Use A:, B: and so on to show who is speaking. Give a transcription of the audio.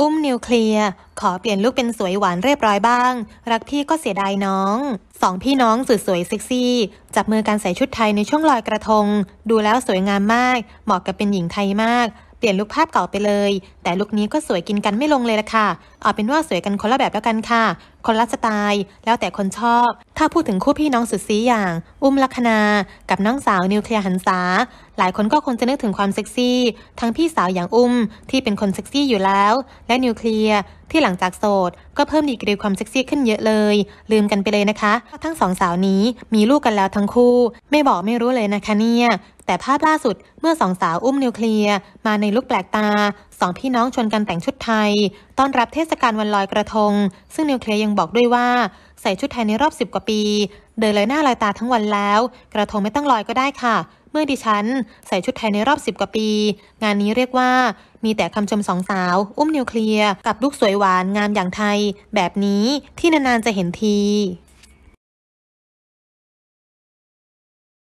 A: อุ้มนิวเคลียร์ขอเปลี่ยนลูกเป็นสวยหวานเรียบร้อยบ้าง รักพี่ก็เสียดายน้อง สองพี่น้องสุดสวยเซ็กซี่ จับมือการใส่ชุดไทยในช่วงลอยกระทง ดูแล้วสวยงามมาก เหมาะกับเป็นหญิงไทยมากเปลี่ยนลุคภาพเก่าไปเลย แต่ลุคนี้ก็สวยกินกันไม่ลงเลยละค่ะ เอาเป็นว่าสวยกันคนละแบบแล้วกันค่ะ คนละสไตล์แล้วแต่คนชอบ ถ้าพูดถึงคู่พี่น้องสุดซีอย่าง อุ้มลัคนากับน้องสาวนิวเคลียร์หันษาหลายคนก็คงจะนึกถึงความเซ็กซี่ ทั้งพี่สาวอย่างอุ้ม ที่เป็นคนเซ็กซี่อยู่แล้ว และนิวเคลียร์ที่หลังจากโสดก็เพิ่มดีกรีความเซ็กซี่ขึ้นเยอะเลย ลืมกันไปเลยนะคะ ทั้งสองสาวนี้มีลูกกันแล้วทั้งคู่ ไม่บอกไม่รู้เลยนะคะเนี่ยแต่ภาพล่าสุดเมื่อสองสาวอุ้มนิวเคลียร์มาในลุกแปลกตาสองพี่น้องชวนกันแต่งชุดไทย ต้อนรับเทศกาลวันลอยกระทง ซึ่งนิวเคลียร์ยังบอกด้วยว่า ใส่ชุดไทยในรอบสิบกว่าปี เดินเลยหน้าลอยตาทั้งวันแล้ว กระทงไม่ต้องลอยก็ได้ค่ะ เมื่อดิฉันใส่ชุดไทยในรอบสิบกว่าปี งานนี้เรียกว่ามีแต่คำชมสองสาวอุ้มนิวเคลียร์กับลูกสวยหวานงามอย่างไทย แบบนี้ที่นานๆจะเห็นที